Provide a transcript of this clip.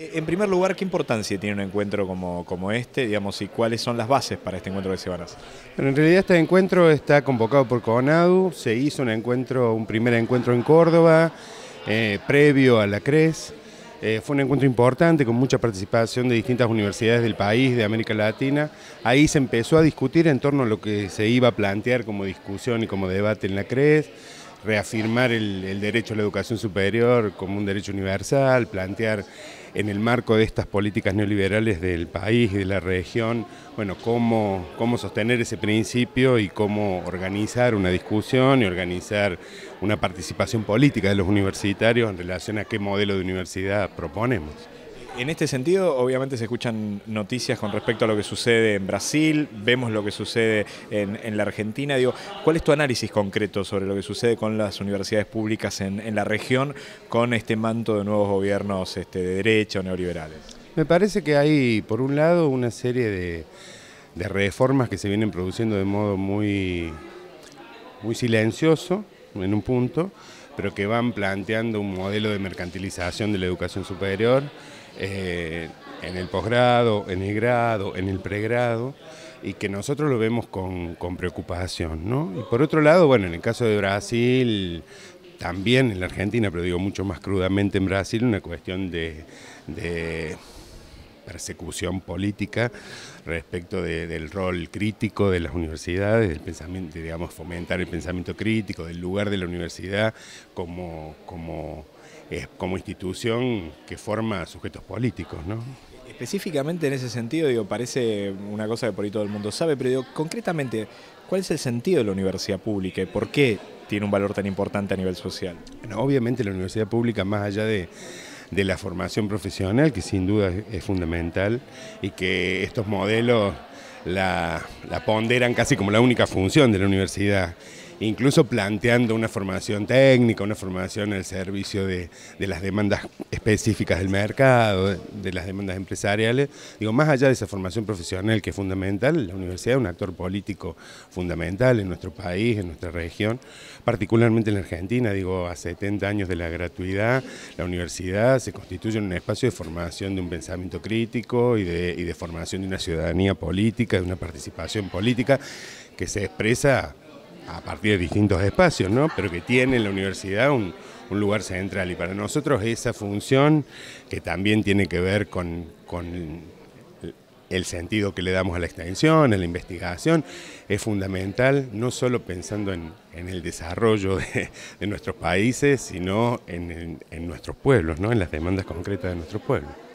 Eh, en primer lugar, ¿qué importancia tiene un encuentro como, como, este, digamos, y cuáles son las bases para este encuentro de semanas en realidad este encuentro está convocado por CONADU, se hizo un encuentro, un primer encuentro en Córdoba, eh, previo a la CRES, eh, fue un encuentro importante con mucha participación de distintas universidades del país, de América Latina. Ahí se empezó a discutir en torno a lo que se iba a plantear como discusión y como debate en la CRES reafirmar el, derecho a la educación superior como un derecho universal, plantear en el marco de estas políticas neoliberales del país y de la región, bueno, cómo, cómo sostener ese principio y cómo organizar una discusión y organizar una participación política de los universitarios en relación a qué modelo de universidad proponemos en este sentido, obviamente se escuchan noticias con respecto a lo que sucede en Brasil, vemos lo que sucede en, la Argentina. Digo, ¿cuál es tu análisis concreto sobre lo que sucede con las universidades públicas en, la región con este manto de nuevos gobiernos este, de derecha o neoliberales? Me parece que hay, por un lado, una serie de, de reformas que se vienen produciendo de modo muy, muy silencioso en un punto, pero que van planteando un modelo de mercantilización de la educación superior eh, en el posgrado, en el grado, en el pregrado, y que nosotros lo vemos con, preocupación. Y por otro lado, bueno, en el caso de Brasil, también en la Argentina, pero digo mucho más crudamente en Brasil, una cuestión de persecución política respecto del rol crítico de las universidades, del pensamiento, digamos, fomentar el pensamiento crítico, del lugar de la universidad como, como, eh, como institución que forma sujetos políticos, ¿no? Específicamente en ese sentido, digo, parece una cosa que por ahí todo el mundo sabe, pero digo, concretamente, ¿cuál es el sentido de la universidad pública y por qué tiene un valor tan importante a nivel social? Bueno, obviamente la universidad pública, más allá de de la formación profesional, que sin duda es fundamental, y que estos modelos la, ponderan casi como la única función de la universidad incluso planteando una formación técnica, una formación en el servicio de, las demandas específicas del mercado, de las demandas empresariales. Digo, más allá de esa formación profesional que es fundamental, la universidad es un actor político fundamental en nuestro país, en nuestra región, particularmente en la Argentina, digo, a 70 años de la gratuidad, la universidad se constituye en un espacio de formación de un pensamiento crítico y de, y de formación de una ciudadanía política, de una participación política que se expresa a partir de distintos espacios, Pero que tiene la universidad un, lugar central. Y para nosotros esa función, que también tiene que ver con, el sentido que le damos a la extensión, a la investigación, es fundamental, no solo pensando en, el desarrollo de, nuestros países, sino en, en nuestros pueblos, ¿no? en las demandas concretas de nuestros pueblos.